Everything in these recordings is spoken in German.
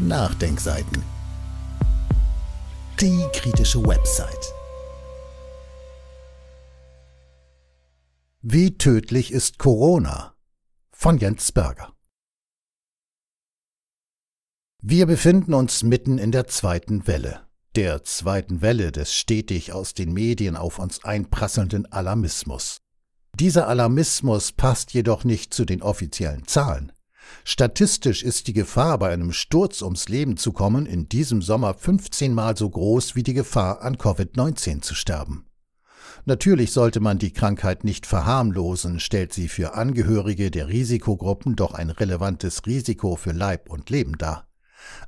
Nachdenkseiten. Die kritische Website. Wie tödlich ist Corona? Von Jens Berger. Wir befinden uns mitten in der zweiten Welle, der zweiten Welle des stetig aus den Medien auf uns einprasselnden Alarmismus. Dieser Alarmismus passt jedoch nicht zu den offiziellen Zahlen. Statistisch ist die Gefahr, bei einem Sturz ums Leben zu kommen, in diesem Sommer 15 Mal so groß wie die Gefahr, an Covid-19 zu sterben. Natürlich sollte man die Krankheit nicht verharmlosen, stellt sie für Angehörige der Risikogruppen doch ein relevantes Risiko für Leib und Leben dar.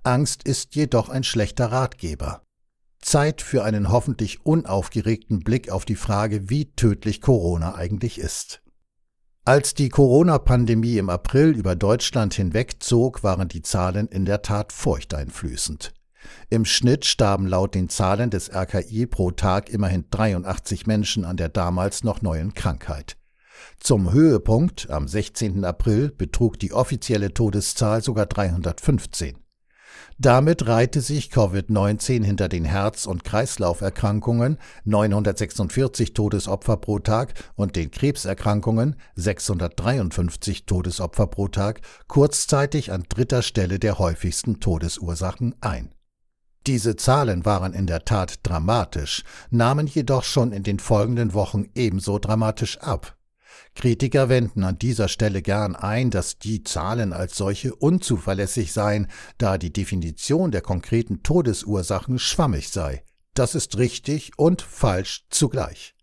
Angst ist jedoch ein schlechter Ratgeber. Zeit für einen hoffentlich unaufgeregten Blick auf die Frage, wie tödlich Corona eigentlich ist. Als die Corona-Pandemie im April über Deutschland hinwegzog, waren die Zahlen in der Tat furchteinflößend. Im Schnitt starben laut den Zahlen des RKI pro Tag immerhin 83 Menschen an der damals noch neuen Krankheit. Zum Höhepunkt am 16. April betrug die offizielle Todeszahl sogar 315. Damit reihte sich Covid-19 hinter den Herz- und Kreislauferkrankungen 946 Todesopfer pro Tag und den Krebserkrankungen 653 Todesopfer pro Tag kurzzeitig an dritter Stelle der häufigsten Todesursachen ein. Diese Zahlen waren in der Tat dramatisch, nahmen jedoch schon in den folgenden Wochen ebenso dramatisch ab. Kritiker wenden an dieser Stelle gern ein, dass die Zahlen als solche unzuverlässig seien, da die Definition der konkreten Todesursachen schwammig sei. Das ist richtig und falsch zugleich.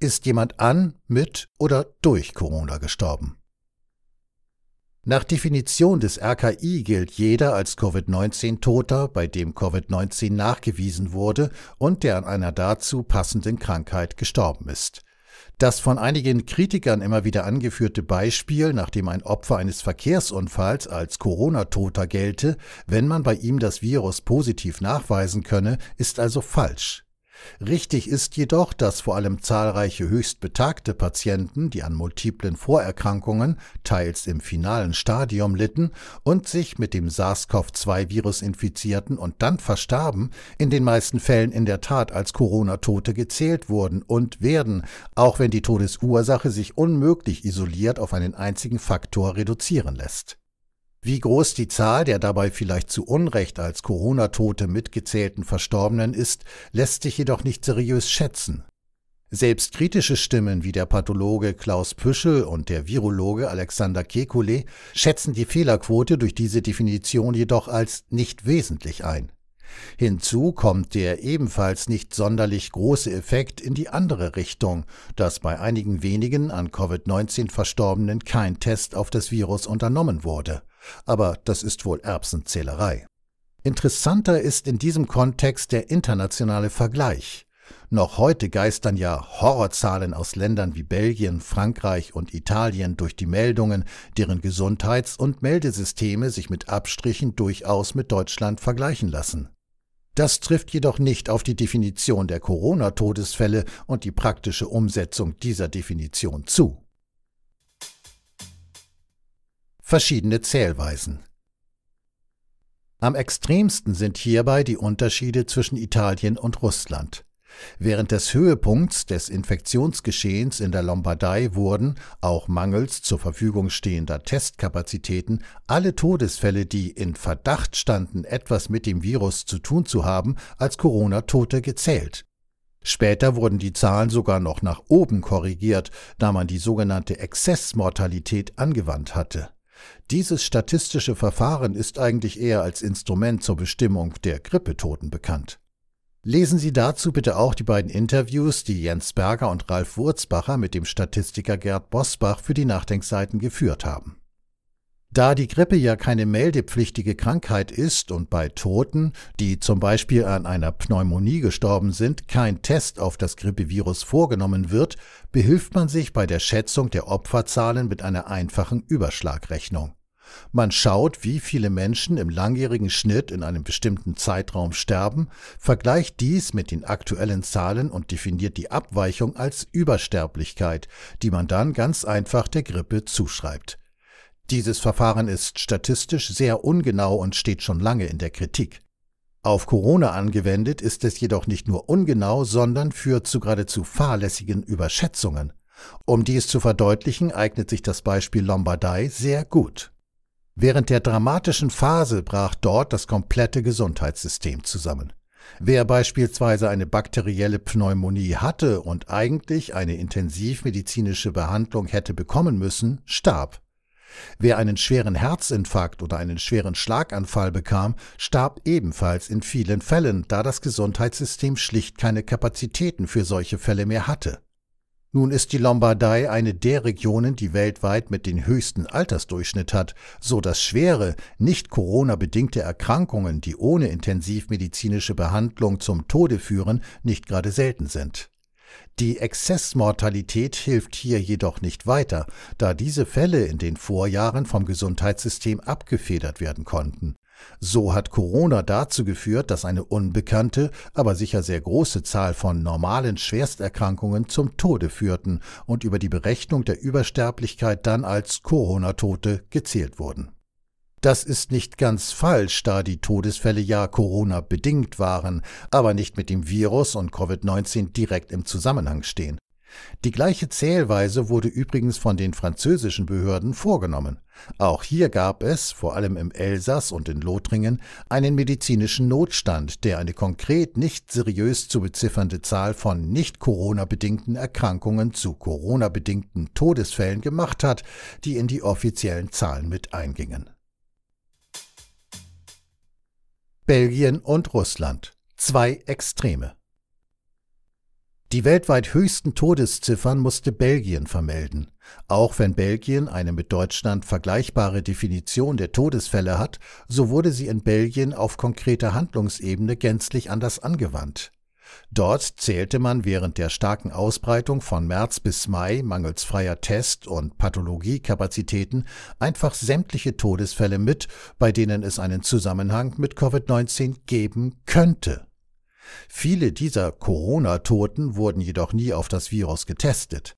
Ist jemand an, mit oder durch Corona gestorben? Nach Definition des RKI gilt jeder als Covid-19-Toter, bei dem Covid-19 nachgewiesen wurde und der an einer dazu passenden Krankheit gestorben ist. Das von einigen Kritikern immer wieder angeführte Beispiel, nachdem ein Opfer eines Verkehrsunfalls als Corona-Toter gelte, wenn man bei ihm das Virus positiv nachweisen könne, ist also falsch. Richtig ist jedoch, dass vor allem zahlreiche höchst betagte Patienten, die an multiplen Vorerkrankungen, teils im finalen Stadium litten und sich mit dem SARS-CoV-2-Virus infizierten und dann verstarben, in den meisten Fällen in der Tat als Corona-Tote gezählt wurden und werden, auch wenn die Todesursache sich unmöglich isoliert auf einen einzigen Faktor reduzieren lässt. Wie groß die Zahl der dabei vielleicht zu Unrecht als Corona-Tote mitgezählten Verstorbenen ist, lässt sich jedoch nicht seriös schätzen. Selbst kritische Stimmen wie der Pathologe Klaus Püschel und der Virologe Alexander Kekulé schätzen die Fehlerquote durch diese Definition jedoch als nicht wesentlich ein. Hinzu kommt der ebenfalls nicht sonderlich große Effekt in die andere Richtung, dass bei einigen wenigen an Covid-19 Verstorbenen kein Test auf das Virus unternommen wurde. Aber das ist wohl Erbsenzählerei. Interessanter ist in diesem Kontext der internationale Vergleich. Noch heute geistern ja Horrorzahlen aus Ländern wie Belgien, Frankreich und Italien durch die Meldungen, deren Gesundheits- und Meldesysteme sich mit Abstrichen durchaus mit Deutschland vergleichen lassen. Das trifft jedoch nicht auf die Definition der Corona-Todesfälle und die praktische Umsetzung dieser Definition zu verschiedene Zählweisen. Am extremsten sind hierbei die Unterschiede zwischen Italien und Russland. Während des Höhepunkts des Infektionsgeschehens in der Lombardei wurden, auch mangels zur Verfügung stehender Testkapazitäten, alle Todesfälle, die in Verdacht standen, etwas mit dem Virus zu tun zu haben, als Corona-Tote gezählt. Später wurden die Zahlen sogar noch nach oben korrigiert, da man die sogenannte Exzessmortalität angewandt hatte. Dieses statistische Verfahren ist eigentlich eher als Instrument zur Bestimmung der Grippetoten bekannt. Lesen Sie dazu bitte auch die beiden Interviews, die Jens Berger und Ralf Wurzbacher mit dem Statistiker Gerd Bosbach für die Nachdenkseiten geführt haben. Da die Grippe ja keine meldepflichtige Krankheit ist und bei Toten, die zum Beispiel an einer Pneumonie gestorben sind, kein Test auf das Grippevirus vorgenommen wird, behilft man sich bei der Schätzung der Opferzahlen mit einer einfachen Überschlagrechnung. Man schaut, wie viele Menschen im langjährigen Schnitt in einem bestimmten Zeitraum sterben, vergleicht dies mit den aktuellen Zahlen und definiert die Abweichung als Übersterblichkeit, die man dann ganz einfach der Grippe zuschreibt. Dieses Verfahren ist statistisch sehr ungenau und steht schon lange in der Kritik. Auf Corona angewendet ist es jedoch nicht nur ungenau, sondern führt zu geradezu fahrlässigen Überschätzungen. Um dies zu verdeutlichen, eignet sich das Beispiel Lombardei sehr gut. Während der dramatischen Phase brach dort das komplette Gesundheitssystem zusammen. Wer beispielsweise eine bakterielle Pneumonie hatte und eigentlich eine intensivmedizinische Behandlung hätte bekommen müssen, starb. Wer einen schweren Herzinfarkt oder einen schweren Schlaganfall bekam, starb ebenfalls in vielen Fällen, da das Gesundheitssystem schlicht keine Kapazitäten für solche Fälle mehr hatte. Nun ist die Lombardei eine der Regionen, die weltweit mit den höchsten Altersdurchschnitt hat, so dass schwere, nicht Corona bedingte Erkrankungen, die ohne intensivmedizinische Behandlung zum Tode führen, nicht gerade selten sind. Die Exzessmortalität hilft hier jedoch nicht weiter, da diese Fälle in den Vorjahren vom Gesundheitssystem abgefedert werden konnten. So hat Corona dazu geführt, dass eine unbekannte, aber sicher sehr große Zahl von normalen Schwersterkrankungen zum Tode führten und über die Berechnung der Übersterblichkeit dann als Corona-Tote gezählt wurden. Das ist nicht ganz falsch, da die Todesfälle ja Corona bedingt waren, aber nicht mit dem Virus und Covid-19 direkt im Zusammenhang stehen. Die gleiche Zählweise wurde übrigens von den französischen Behörden vorgenommen. Auch hier gab es, vor allem im Elsass und in Lothringen, einen medizinischen Notstand, der eine konkret nicht seriös zu beziffernde Zahl von nicht Corona-bedingten Erkrankungen zu Corona-bedingten Todesfällen gemacht hat, die in die offiziellen Zahlen mit eingingen. Belgien und Russland. Zwei Extreme. Die weltweit höchsten Todesziffern musste Belgien vermelden. Auch wenn Belgien eine mit Deutschland vergleichbare Definition der Todesfälle hat, so wurde sie in Belgien auf konkreter Handlungsebene gänzlich anders angewandt. Dort zählte man während der starken Ausbreitung von März bis Mai mangels freier Test- und Pathologiekapazitäten einfach sämtliche Todesfälle mit, bei denen es einen Zusammenhang mit Covid-19 geben könnte. Viele dieser Corona-Toten wurden jedoch nie auf das Virus getestet.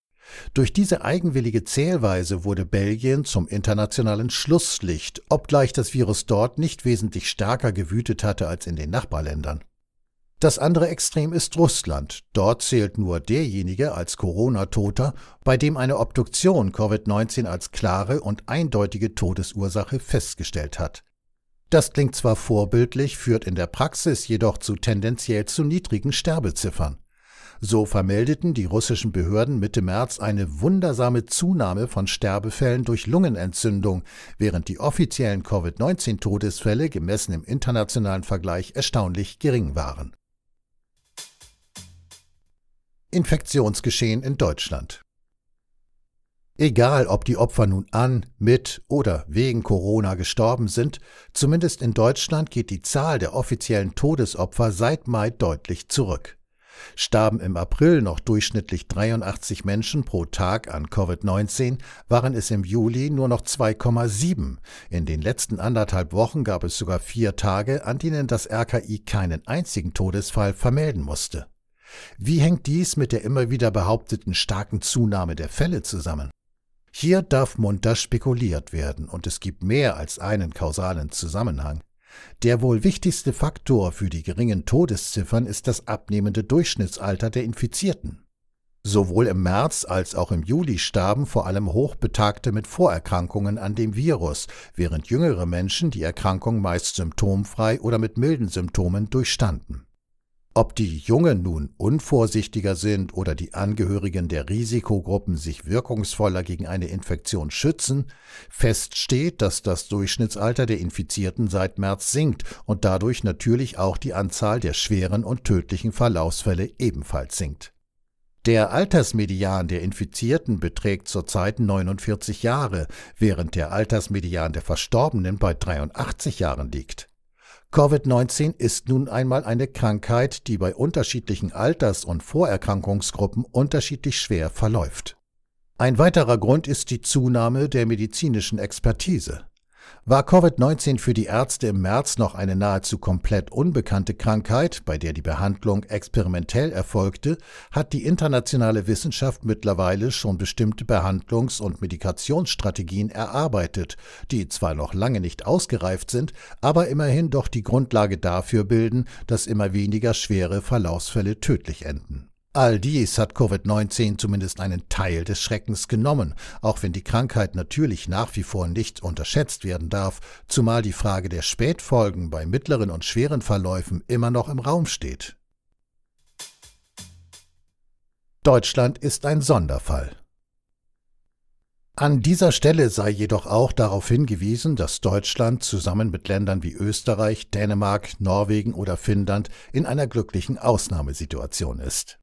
Durch diese eigenwillige Zählweise wurde Belgien zum internationalen Schlusslicht, obgleich das Virus dort nicht wesentlich stärker gewütet hatte als in den Nachbarländern. Das andere Extrem ist Russland. Dort zählt nur derjenige als Corona-Toter, bei dem eine Obduktion Covid-19 als klare und eindeutige Todesursache festgestellt hat. Das klingt zwar vorbildlich, führt in der Praxis jedoch zu tendenziell zu niedrigen Sterbeziffern. So vermeldeten die russischen Behörden Mitte März eine wundersame Zunahme von Sterbefällen durch Lungenentzündung, während die offiziellen Covid-19-Todesfälle gemessen im internationalen Vergleich erstaunlich gering waren. Infektionsgeschehen in Deutschland. Egal, ob die Opfer nun an, mit oder wegen Corona gestorben sind, zumindest in Deutschland geht die Zahl der offiziellen Todesopfer seit Mai deutlich zurück. Starben im April noch durchschnittlich 83 Menschen pro Tag an Covid-19, waren es im Juli nur noch 2,7. In den letzten anderthalb Wochen gab es sogar vier Tage, an denen das RKI keinen einzigen Todesfall vermelden musste. Wie hängt dies mit der immer wieder behaupteten starken Zunahme der Fälle zusammen? Hier darf munter spekuliert werden und es gibt mehr als einen kausalen Zusammenhang. Der wohl wichtigste Faktor für die geringen Todesziffern ist das abnehmende Durchschnittsalter der Infizierten. Sowohl im März als auch im Juli starben vor allem Hochbetagte mit Vorerkrankungen an dem Virus, während jüngere Menschen die Erkrankung meist symptomfrei oder mit milden Symptomen durchstanden. Ob die Jungen nun unvorsichtiger sind oder die Angehörigen der Risikogruppen sich wirkungsvoller gegen eine Infektion schützen, feststeht, dass das Durchschnittsalter der Infizierten seit März sinkt und dadurch natürlich auch die Anzahl der schweren und tödlichen Verlaufsfälle ebenfalls sinkt. Der Altersmedian der Infizierten beträgt zurzeit 49 Jahre, während der Altersmedian der Verstorbenen bei 83 Jahren liegt. Covid-19 ist nun einmal eine Krankheit, die bei unterschiedlichen Alters- und Vorerkrankungsgruppen unterschiedlich schwer verläuft. Ein weiterer Grund ist die Zunahme der medizinischen Expertise. War Covid-19 für die Ärzte im März noch eine nahezu komplett unbekannte Krankheit, bei der die Behandlung experimentell erfolgte, hat die internationale Wissenschaft mittlerweile schon bestimmte Behandlungs- und Medikationsstrategien erarbeitet, die zwar noch lange nicht ausgereift sind, aber immerhin doch die Grundlage dafür bilden, dass immer weniger schwere Verlaufsfälle tödlich enden. All dies hat Covid-19 zumindest einen Teil des Schreckens genommen, auch wenn die Krankheit natürlich nach wie vor nicht unterschätzt werden darf, zumal die Frage der Spätfolgen bei mittleren und schweren Verläufen immer noch im Raum steht. Deutschland ist ein Sonderfall. An dieser Stelle sei jedoch auch darauf hingewiesen, dass Deutschland zusammen mit Ländern wie Österreich, Dänemark, Norwegen oder Finnland in einer glücklichen Ausnahmesituation ist.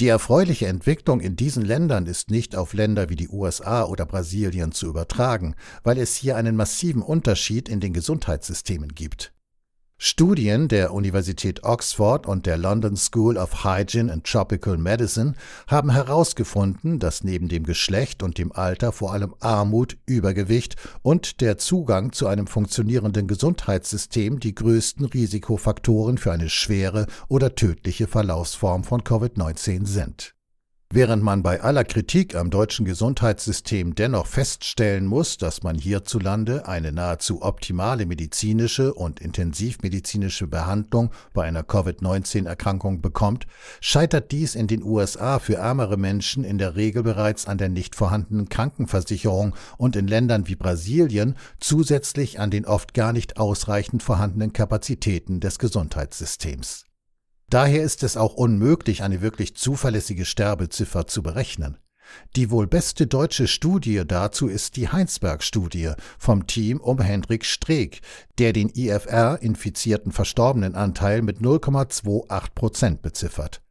Die erfreuliche Entwicklung in diesen Ländern ist nicht auf Länder wie die USA oder Brasilien zu übertragen, weil es hier einen massiven Unterschied in den Gesundheitssystemen gibt. Studien der Universität Oxford und der London School of Hygiene and Tropical Medicine haben herausgefunden, dass neben dem Geschlecht und dem Alter vor allem Armut, Übergewicht und der Zugang zu einem funktionierenden Gesundheitssystem die größten Risikofaktoren für eine schwere oder tödliche Verlaufsform von Covid-19 sind. Während man bei aller Kritik am deutschen Gesundheitssystem dennoch feststellen muss, dass man hierzulande eine nahezu optimale medizinische und intensivmedizinische Behandlung bei einer Covid-19-Erkrankung bekommt, scheitert dies in den USA für ärmere Menschen in der Regel bereits an der nicht vorhandenen Krankenversicherung und in Ländern wie Brasilien zusätzlich an den oft gar nicht ausreichend vorhandenen Kapazitäten des Gesundheitssystems. Daher ist es auch unmöglich, eine wirklich zuverlässige Sterbeziffer zu berechnen. Die wohl beste deutsche Studie dazu ist die Heinsberg-Studie vom Team um Hendrik Streeck, der den IFR-infizierten Verstorbenenanteil mit 0,28 Prozent beziffert.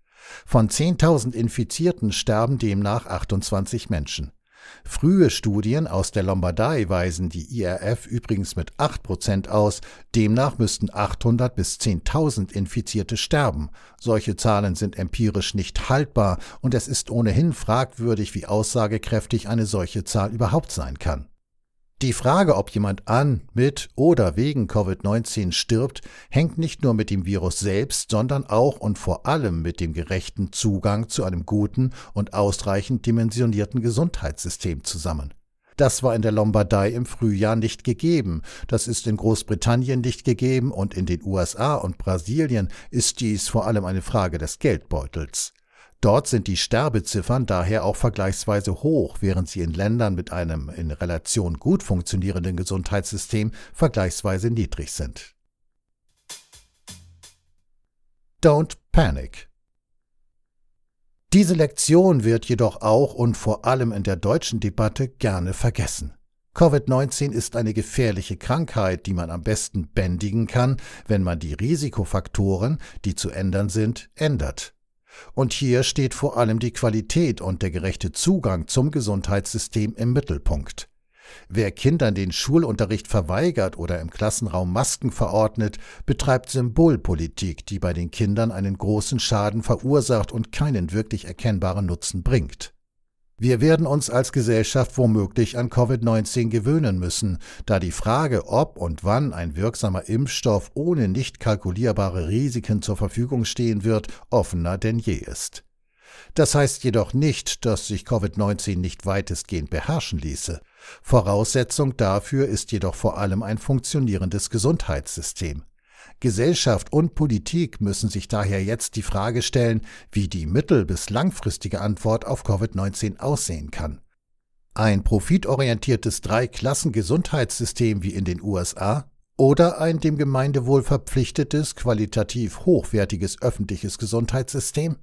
Von 10.000 Infizierten sterben demnach 28 Menschen. Frühe Studien aus der Lombardei weisen die IRF übrigens mit 8% aus, demnach müssten 800 bis 10.000 Infizierte sterben. Solche Zahlen sind empirisch nicht haltbar und es ist ohnehin fragwürdig, wie aussagekräftig eine solche Zahl überhaupt sein kann. Die Frage, ob jemand an, mit oder wegen Covid-19 stirbt, hängt nicht nur mit dem Virus selbst, sondern auch und vor allem mit dem gerechten Zugang zu einem guten und ausreichend dimensionierten Gesundheitssystem zusammen. Das war in der Lombardei im Frühjahr nicht gegeben, das ist in Großbritannien nicht gegeben und in den USA und Brasilien ist dies vor allem eine Frage des Geldbeutels. Dort sind die Sterbeziffern daher auch vergleichsweise hoch, während sie in Ländern mit einem in Relation gut funktionierenden Gesundheitssystem vergleichsweise niedrig sind. Don't panic. Diese Lektion wird jedoch auch und vor allem in der deutschen Debatte gerne vergessen. Covid-19 ist eine gefährliche Krankheit, die man am besten bändigen kann, wenn man die Risikofaktoren, die zu ändern sind, ändert. Und hier steht vor allem die Qualität und der gerechte Zugang zum Gesundheitssystem im Mittelpunkt. Wer Kindern den Schulunterricht verweigert oder im Klassenraum Masken verordnet, betreibt Symbolpolitik, die bei den Kindern einen großen Schaden verursacht und keinen wirklich erkennbaren Nutzen bringt. Wir werden uns als Gesellschaft womöglich an Covid-19 gewöhnen müssen, da die Frage, ob und wann ein wirksamer Impfstoff ohne nicht kalkulierbare Risiken zur Verfügung stehen wird, offener denn je ist. Das heißt jedoch nicht, dass sich Covid-19 nicht weitestgehend beherrschen ließe. Voraussetzung dafür ist jedoch vor allem ein funktionierendes Gesundheitssystem. Gesellschaft und Politik müssen sich daher jetzt die Frage stellen, wie die mittel- bis langfristige Antwort auf Covid-19 aussehen kann. Ein profitorientiertes Drei-Klassen-Gesundheitssystem wie in den USA oder ein dem Gemeindewohl verpflichtetes, qualitativ hochwertiges öffentliches Gesundheitssystem?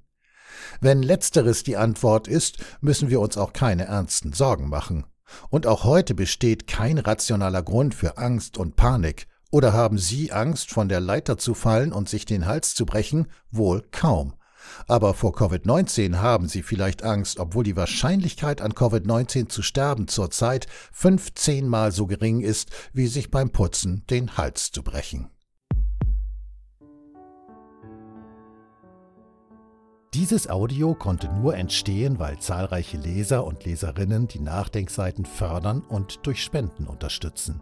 Wenn letzteres die Antwort ist, müssen wir uns auch keine ernsten Sorgen machen. Und auch heute besteht kein rationaler Grund für Angst und Panik, oder haben Sie Angst, von der Leiter zu fallen und sich den Hals zu brechen? Wohl kaum. Aber vor Covid-19 haben Sie vielleicht Angst, obwohl die Wahrscheinlichkeit an Covid-19 zu sterben zurzeit 15 mal so gering ist, wie sich beim Putzen den Hals zu brechen. Dieses Audio konnte nur entstehen, weil zahlreiche Leser und Leserinnen die Nachdenkseiten fördern und durch Spenden unterstützen.